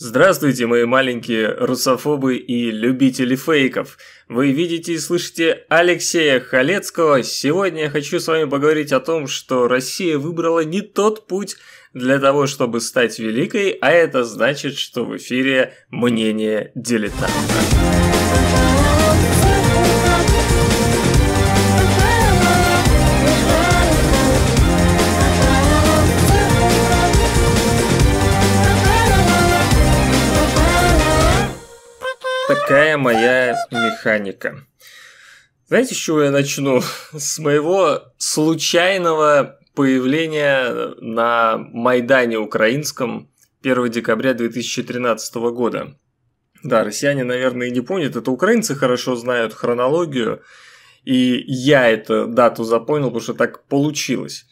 Здравствуйте, мои маленькие русофобы и любители фейков. Вы видите и слышите Алексея Халецкого. Сегодня я хочу с вами поговорить о том, что Россия выбрала не тот путь для того, чтобы стать великой, а это значит, что в эфире мнение дилетанта. такая моя механика. Знаете, с чего я начну? С моего случайного появления на Майдане украинском 1 декабря 2013 года. Да, россияне, наверное, и не помнят, это украинцы хорошо знают хронологию, и я эту дату запомнил, потому что так получилось.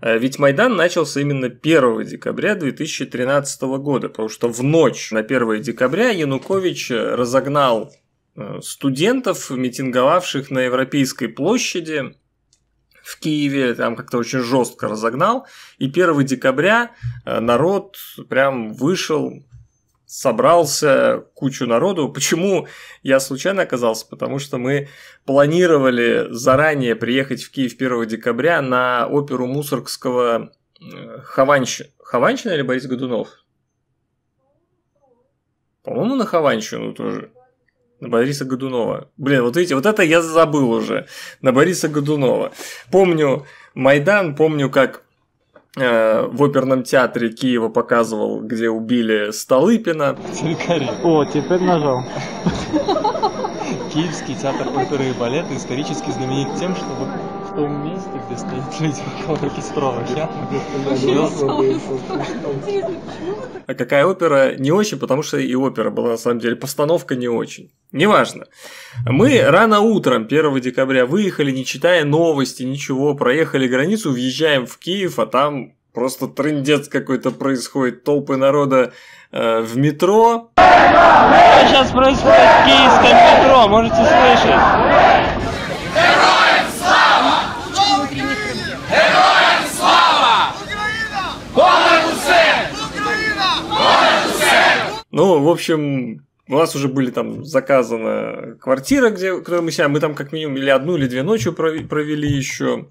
Э, ведь Майдан начался именно 1 декабря 2013 года, потому что в ночь на 1 декабря Янукович э, разогнал э, студентов, митинговавших на Европейской площади в Киеве, там как-то очень жестко разогнал. И 1 декабря народ прям вышел собрался кучу народу. Почему я случайно оказался? Потому что мы планировали заранее приехать в Киев 1 декабря на оперу Мусоргского э, Хованщ... Хованщина или Борис Годунов? По-моему, на Хованщину тоже. На Бориса Годунова. Блин, вот видите, вот это я забыл уже. На Бориса Годунова. Помню Майдан, помню, как Э, в оперном театре Киева показывал, где убили Столыпина. О, теперь нажал. Киевский театр оперы и балета исторически знаменит тем, что том месте, где стоят люди около оркестровых. А какая опера? Не очень, потому что и опера была на самом деле, постановка не очень. Неважно. Мы рано утром 1 декабря выехали, не читая новости, ничего, проехали границу, въезжаем в Киев, а там просто трендец какой-то происходит, толпы народа э, в метро. Что сейчас происходит в киевском метро, можете слышать? Ну, в общем, у нас уже были там заказана квартира, где, которую мы себя, мы там как минимум или одну, или две ночи провели еще.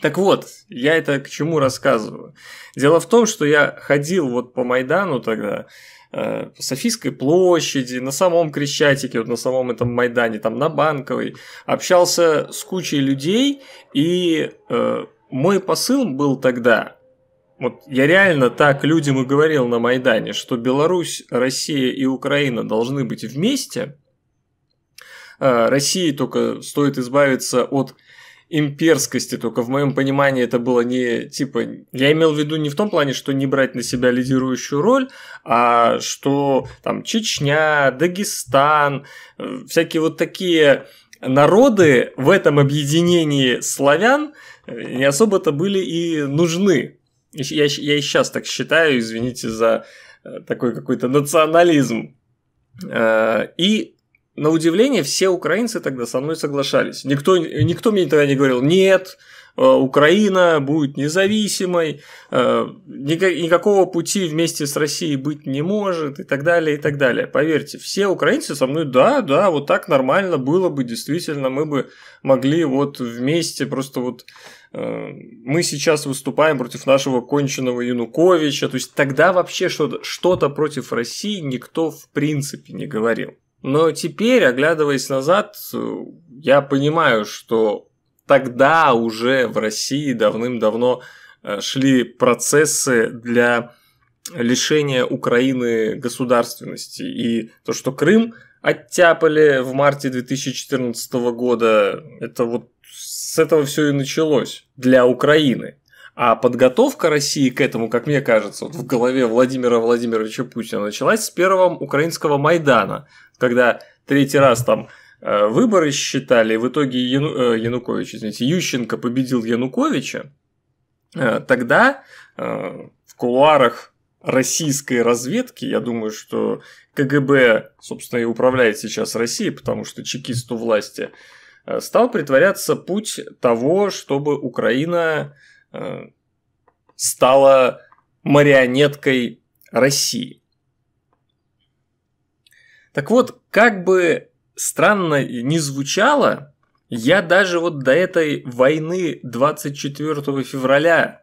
Так вот, я это к чему рассказываю. Дело в том, что я ходил вот по Майдану тогда, э, по Софийской площади, на самом Крещатике, вот на самом этом Майдане, там на Банковой, общался с кучей людей, и э, мой посыл был тогда, вот я реально так людям и говорил на Майдане, что Беларусь, Россия и Украина должны быть вместе. А, России только стоит избавиться от имперскости, только в моем понимании это было не типа... Я имел в виду не в том плане, что не брать на себя лидирующую роль, а что там Чечня, Дагестан, э, всякие вот такие народы в этом объединении славян э, не особо-то были и нужны. Я, я и сейчас так считаю, извините за э, такой какой-то национализм. Э, и на удивление все украинцы тогда со мной соглашались. Никто, никто мне тогда не говорил, нет, э, Украина будет независимой, никакого пути вместе с Россией быть не может и так далее, и так далее. Поверьте, все украинцы со мной, да, да, вот так нормально было бы, действительно, мы бы могли вот вместе просто вот Э, мы сейчас выступаем против нашего конченного Януковича. То есть тогда вообще что-то, что-то против России никто в принципе не говорил. Но теперь, оглядываясь назад, э, я понимаю, что тогда уже в России давным-давно э, шли процессы для лишения Украины государственности. И то, что Крым оттяпали в марте 2014 года, это вот с этого все и началось для Украины. А подготовка России к этому, как мне кажется, вот в голове Владимира Владимировича Путина началась с первого украинского Майдана, когда третий раз там э, выборы считали, и в итоге Яну, э, Янукович, извините, Ющенко победил Януковича, э, тогда в кулуарах российской разведки, я думаю, что КГБ, собственно, и управляет сейчас Россией, потому что чекисту у власти – Э, стал притворяться путь того, чтобы Украина э, стала марионеткой России. Так вот, как бы странно ни звучало, я даже вот до этой войны 24 февраля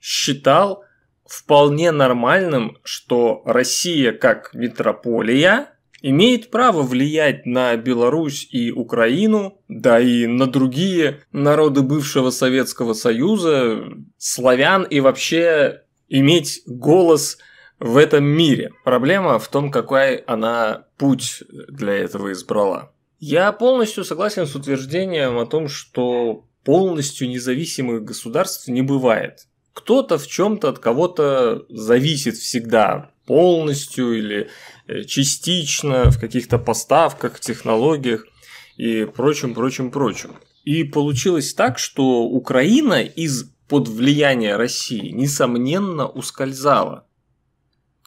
считал вполне нормальным, что Россия как метрополия имеет право влиять на Беларусь и Украину, да и на другие народы бывшего Советского Союза, славян и вообще иметь голос в этом мире. Проблема в том, какой она путь для этого избрала. Я полностью согласен с утверждением о том, что полностью независимых государств не бывает. Кто-то в чем-то от кого-то зависит всегда полностью или Э, частично, в каких-то поставках, технологиях и прочим, прочим, прочим. И получилось так, что Украина из под влияния России, несомненно, ускользала.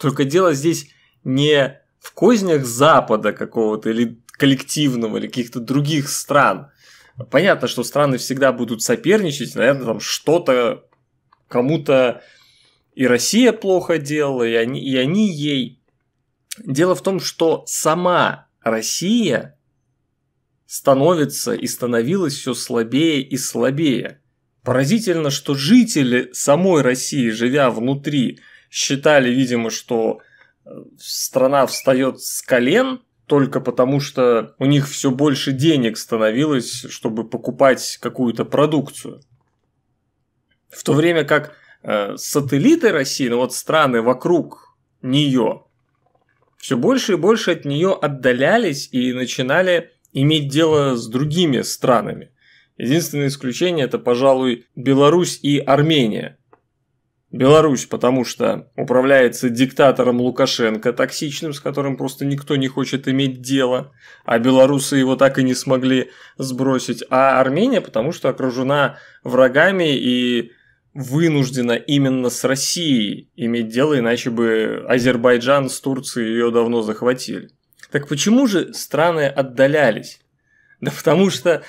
Только дело здесь не в кознях Запада какого-то или коллективного, или каких-то других стран. Понятно, что страны всегда будут соперничать, наверное, там что-то кому-то и Россия плохо делала, и они, и они ей. Дело в том, что сама Россия становится и становилась все слабее и слабее. Поразительно, что жители самой России, живя внутри, считали, видимо, что э, страна встает с колен только потому, что у них все больше денег становилось, чтобы покупать какую-то продукцию. В то время как э, сателлиты России, ну вот страны вокруг нее, все больше и больше от нее отдалялись и начинали иметь дело с другими странами. Единственное исключение это, пожалуй, Беларусь и Армения. Беларусь, потому что управляется диктатором Лукашенко, токсичным, с которым просто никто не хочет иметь дело, а белорусы его так и не смогли сбросить, а Армения, потому что окружена врагами и вынуждена именно с Россией иметь дело, иначе бы Азербайджан с Турцией ее давно захватили. Так почему же страны отдалялись? Да потому что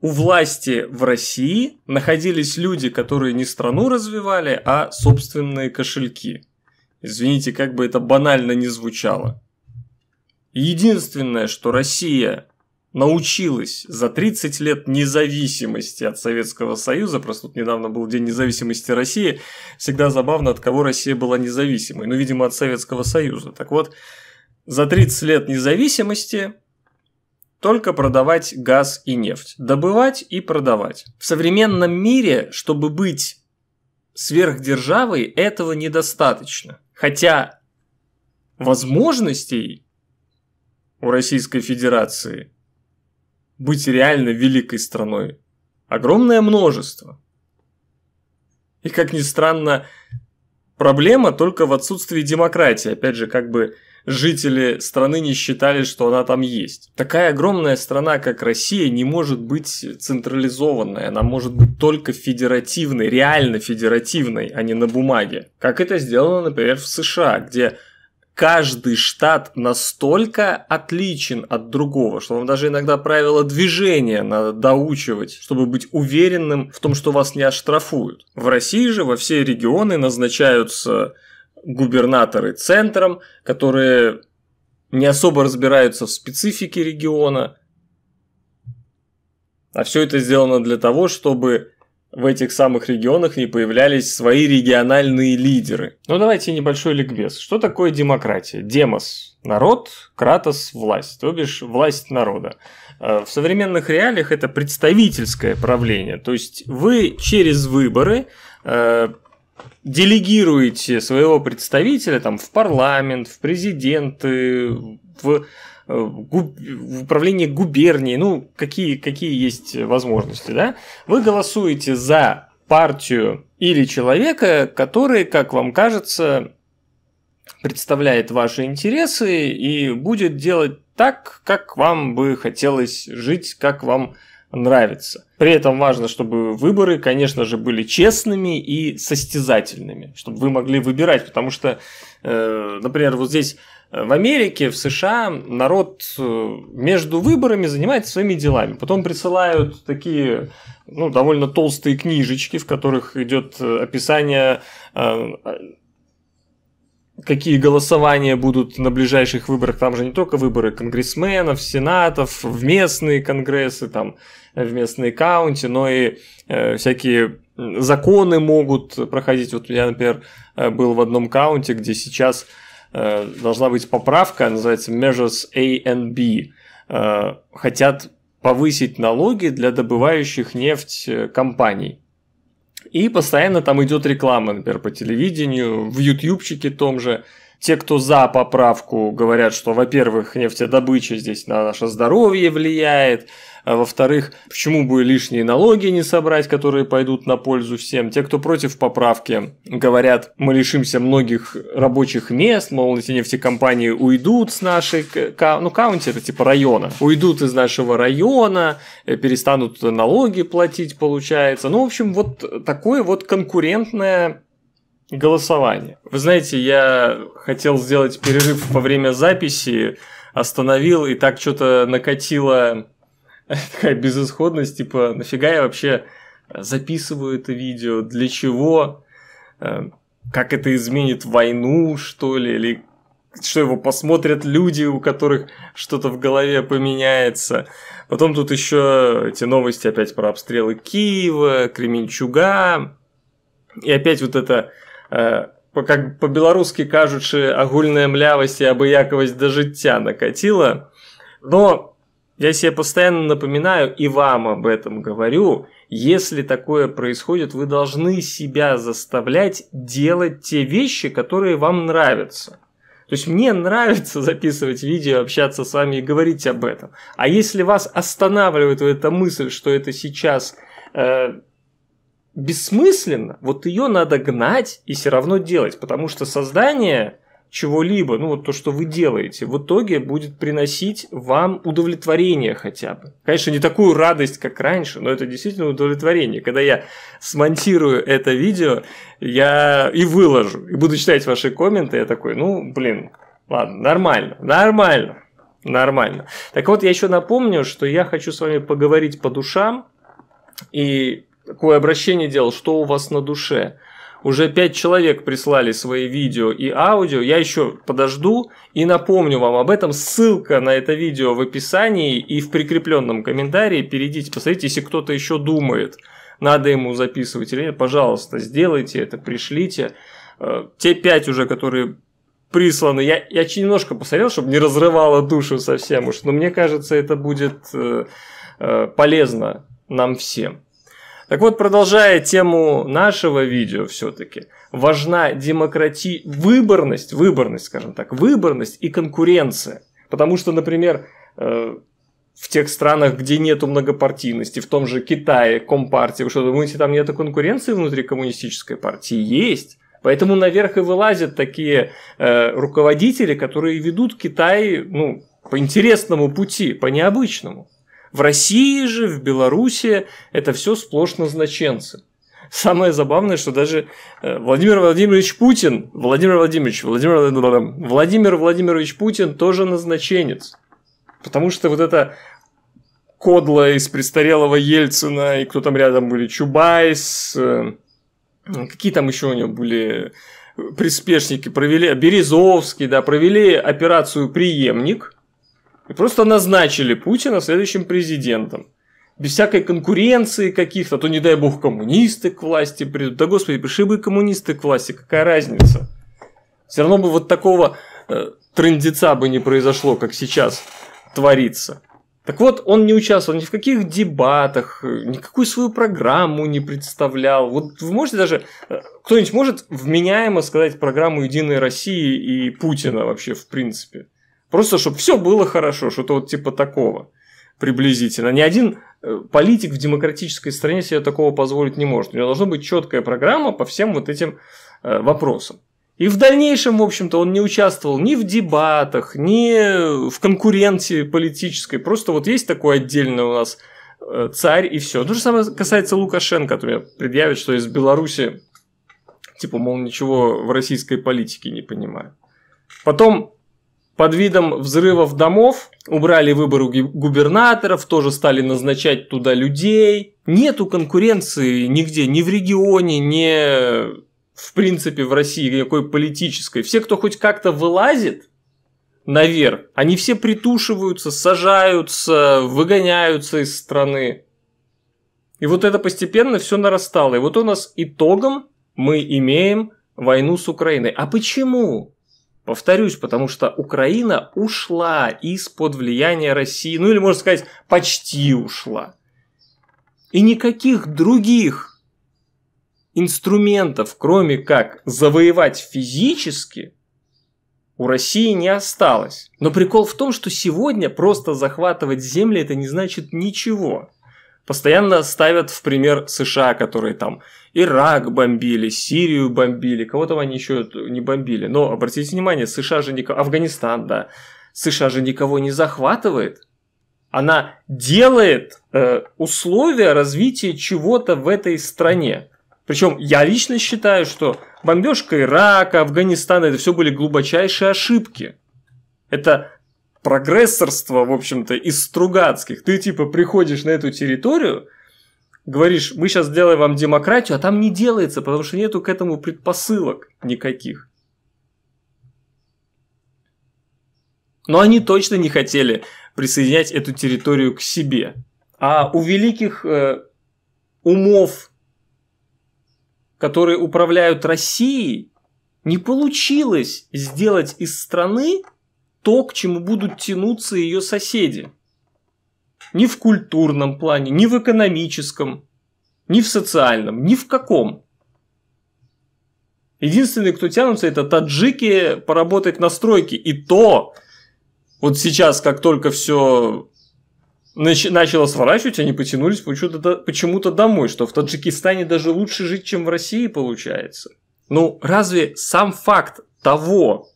у власти в России находились люди, которые не страну развивали, а собственные кошельки. Извините, как бы это банально не звучало. Единственное, что Россия научилась за 30 лет независимости от Советского Союза, просто тут недавно был День независимости России, всегда забавно, от кого Россия была независимой, ну, видимо, от Советского Союза. Так вот, за 30 лет независимости только продавать газ и нефть, добывать и продавать. В современном мире, чтобы быть сверхдержавой, этого недостаточно. Хотя возможностей у Российской Федерации – быть реально великой страной. Огромное множество. И как ни странно, проблема только в отсутствии демократии. Опять же, как бы жители страны не считали, что она там есть. Такая огромная страна, как Россия, не может быть централизованной. Она может быть только федеративной, реально федеративной, а не на бумаге. Как это сделано, например, в США, где каждый штат настолько отличен от другого, что вам даже иногда правила движения надо доучивать, чтобы быть уверенным в том, что вас не оштрафуют. В России же во все регионы назначаются губернаторы центром, которые не особо разбираются в специфике региона, а все это сделано для того, чтобы в этих самых регионах не появлялись свои региональные лидеры. Ну давайте небольшой ликбез. Что такое демократия? Демос – народ, кратос – власть, то бишь власть народа. Э, в современных реалиях это представительское правление, то есть вы через выборы э, делегируете своего представителя там, в парламент, в президенты, в губ, в управление губернией, ну, какие, какие есть возможности, да? Вы голосуете за партию или человека, который, как вам кажется, представляет ваши интересы и будет делать так, как вам бы хотелось жить, как вам нравится. При этом важно, чтобы выборы, конечно же, были честными и состязательными, чтобы вы могли выбирать, потому что, э, например, вот здесь Э, в Америке, в США народ э, между выборами занимается своими делами. Потом присылают такие ну, довольно толстые книжечки, в которых идет э, описание а, какие голосования будут на ближайших выборах. Там же не только выборы конгрессменов, сенатов, в местные конгрессы, там, в местные каунти, но и всякие законы могут проходить. Вот я, например, был в одном каунте, где сейчас Э, должна быть поправка, называется Measures A and B. Э, хотят повысить налоги для добывающих нефть э, компаний. И постоянно там идет реклама, например, по телевидению, в ютубчике том же. Те, кто за поправку, говорят, что, во-первых, нефтедобыча здесь на наше здоровье влияет, а во-вторых, почему бы лишние налоги не собрать, которые пойдут на пользу всем. Те, кто против поправки, говорят, мы лишимся многих рабочих мест, мол, эти нефтекомпании уйдут с нашей, ну, это типа района, уйдут из нашего района, э, перестанут налоги платить, получается. Ну, в общем, вот такое вот конкурентное голосование. Вы знаете, я хотел сделать перерыв во время записи, остановил и так что-то накатило такая безысходность, типа, нафига я вообще записываю это видео, для чего, э, как это изменит войну, что ли, или что его посмотрят люди, у которых что-то в голове поменяется. Потом тут еще эти новости опять про обстрелы Киева, Кременчуга. И опять вот это, э, как по-белорусски кажучи, огульная млявость и обыяковость до життя накатила. Но я себе постоянно напоминаю и вам об этом говорю. Если такое происходит, вы должны себя заставлять делать те вещи, которые вам нравятся. То есть мне нравится записывать видео, общаться с вами и говорить об этом. А если вас останавливает эта мысль, что это сейчас э, бессмысленно, вот ее надо гнать и все равно делать, потому что создание чего-либо, ну вот то, что вы делаете, в итоге будет приносить вам удовлетворение хотя бы. Конечно, не такую радость, как раньше, но это действительно удовлетворение. Когда я смонтирую это видео, я и выложу, и буду читать ваши комменты, я такой, ну, блин, ладно, нормально, нормально, нормально. Так вот, я еще напомню, что я хочу с вами поговорить по душам, и такое обращение делал, что у вас на душе. Уже пять человек прислали свои видео и аудио. Я еще подожду и напомню вам об этом. Ссылка на это видео в описании и в прикрепленном комментарии. Перейдите, посмотрите, если кто-то еще думает, надо ему записывать или нет, пожалуйста, сделайте это, пришлите. Э, те пять уже, которые присланы, я, я немножко посмотрел, чтобы не разрывало душу совсем уж, но мне кажется, это будет э, э, полезно нам всем. Так вот, продолжая тему нашего видео все-таки, важна демократи... выборность, выборность, скажем так, выборность и конкуренция. Потому что, например, э, в тех странах, где нету многопартийности, в том же Китае, Компартии, вы что думаете, там нету конкуренции внутри коммунистической партии? Есть. Поэтому наверх и вылазят такие э, руководители, которые ведут Китай ну, по интересному пути, по необычному. В России же, в Беларуси это все сплошь назначенцы. Самое забавное, что даже э, Владимир Владимирович Путин, Владимир Владимирович, Владимир, Владимир Владимирович Путин тоже назначенец. Потому что вот это Кодла из престарелого Ельцина, и кто там рядом были, Чубайс, э, какие там еще у него были приспешники, провели, Березовский, да, провели операцию «Приемник», и просто назначили Путина следующим президентом. Без всякой конкуренции каких-то, а то не дай бог коммунисты к власти придут. Да господи, пришли бы коммунисты к власти, какая разница? Все равно бы вот такого э, трендеца бы не произошло, как сейчас творится. Так вот, он не участвовал ни в каких дебатах, э, никакую свою программу не представлял. Вот вы можете даже... Э, кто-нибудь может вменяемо сказать программу «Единой России» и Путина вообще, в принципе? Просто, чтобы все было хорошо, что-то вот типа такого приблизительно. Ни один э, политик в демократической стране себе такого позволить не может. У него должна быть четкая программа по всем вот этим э, вопросам. И в дальнейшем, в общем-то, он не участвовал ни в дебатах, ни в конкуренции политической. Просто вот есть такой отдельный у нас э, царь и все. То же самое касается Лукашенко, который а предъявит, что из Беларуси, типа, мол, ничего в российской политике не понимаю. Потом под видом взрывов домов убрали выборы губернаторов, тоже стали назначать туда людей. Нету конкуренции нигде, ни в регионе, ни в принципе в России никакой политической. Все, кто хоть как-то вылазит наверх, они все притушиваются, сажаются, выгоняются из страны. И вот это постепенно все нарастало. И вот у нас итогом мы имеем войну с Украиной. А почему? Повторюсь, потому что Украина ушла из-под влияния России, ну или можно сказать, почти ушла. И никаких других инструментов, кроме как завоевать физически, у России не осталось. Но прикол в том, что сегодня просто захватывать земли это не значит ничего постоянно ставят в пример США, которые там Ирак бомбили, Сирию бомбили, кого то они еще не бомбили. Но обратите внимание, США же никого... Афганистан, да. США же никого не захватывает. Она делает э, условия развития чего-то в этой стране. Причем я лично считаю, что бомбежка Ирака, Афганистана, это все были глубочайшие ошибки. Это прогрессорство, в общем-то, из Стругацких. Ты типа приходишь на эту территорию, говоришь, мы сейчас сделаем вам демократию, а там не делается, потому что нету к этому предпосылок никаких. Но они точно не хотели присоединять эту территорию к себе. А у великих э, умов, которые управляют Россией, не получилось сделать из страны то, к чему будут тянуться ее соседи. Ни в культурном плане, ни в экономическом, ни в социальном, ни в каком. Единственные, кто тянутся, это таджики поработать на стройке. И то, вот сейчас, как только все начало сворачивать, они потянулись почему-то домой, что в Таджикистане даже лучше жить, чем в России получается. Ну, разве сам факт того,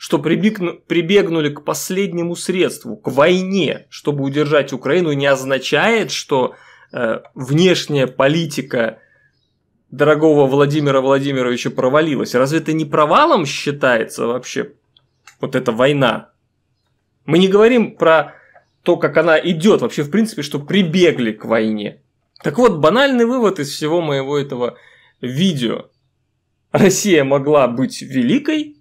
что прибегнули к последнему средству, к войне, чтобы удержать Украину, не означает, что э, внешняя политика дорогого Владимира Владимировича провалилась. Разве это не провалом считается вообще вот эта война? Мы не говорим про то, как она идет, вообще в принципе, что прибегли к войне. Так вот, банальный вывод из всего моего этого видео. Россия могла быть великой,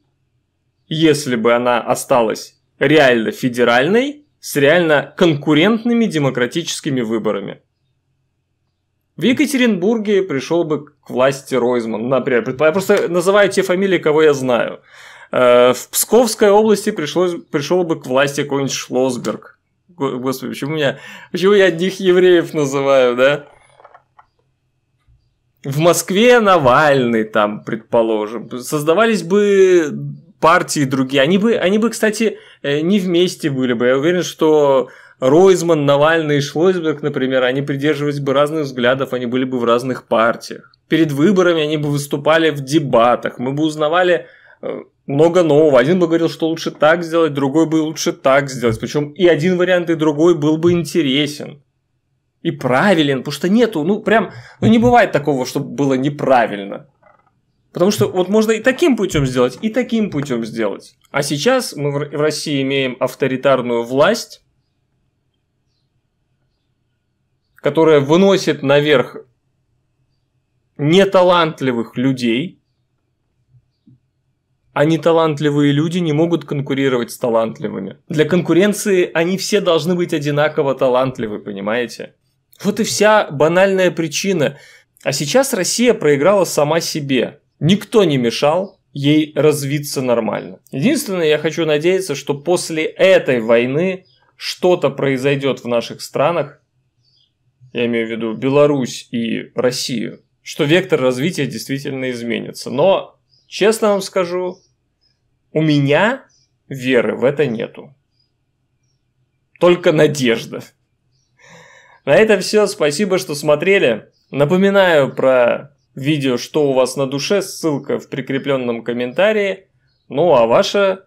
если бы она осталась реально федеральной, с реально конкурентными демократическими выборами. В Екатеринбурге пришел бы к власти Ройзман, например. Я просто называю те фамилии, кого я знаю. Э, в Псковской области пришлось, пришел бы к власти какой-нибудь Шлосберг. Господи, почему, меня, почему я одних евреев называю, да? В Москве Навальный там, предположим. Создавались бы партии другие. Они бы, они бы, кстати, э, не вместе были бы. Я уверен, что Ройзман, Навальный и Шлойсберг, например, они придерживались бы разных взглядов, они были бы в разных партиях. Перед выборами они бы выступали в дебатах, мы бы узнавали э, много нового. Один бы говорил, что лучше так сделать, другой бы лучше так сделать. Причем и один вариант, и другой был бы интересен. И правилен, потому что нету, ну прям, ну не бывает такого, чтобы было неправильно. Потому что вот можно и таким путем сделать, и таким путем сделать. А сейчас мы в России имеем авторитарную власть, которая выносит наверх неталантливых людей, а неталантливые люди не могут конкурировать с талантливыми. Для конкуренции они все должны быть одинаково талантливы, понимаете? Вот и вся банальная причина. А сейчас Россия проиграла сама себе никто не мешал ей развиться нормально. Единственное, я хочу надеяться, что после этой войны что-то произойдет в наших странах, я имею в виду Беларусь и Россию, что вектор развития действительно изменится. Но, честно вам скажу, у меня веры в это нету. Только надежда. На этом все. Спасибо, что смотрели. Напоминаю про видео «Что у вас на душе?» ссылка в прикрепленном комментарии. Ну а ваше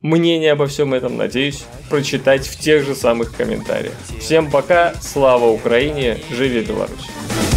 мнение обо всем этом, надеюсь, прочитать в тех же самых комментариях. Всем пока, слава Украине, живи Беларусь!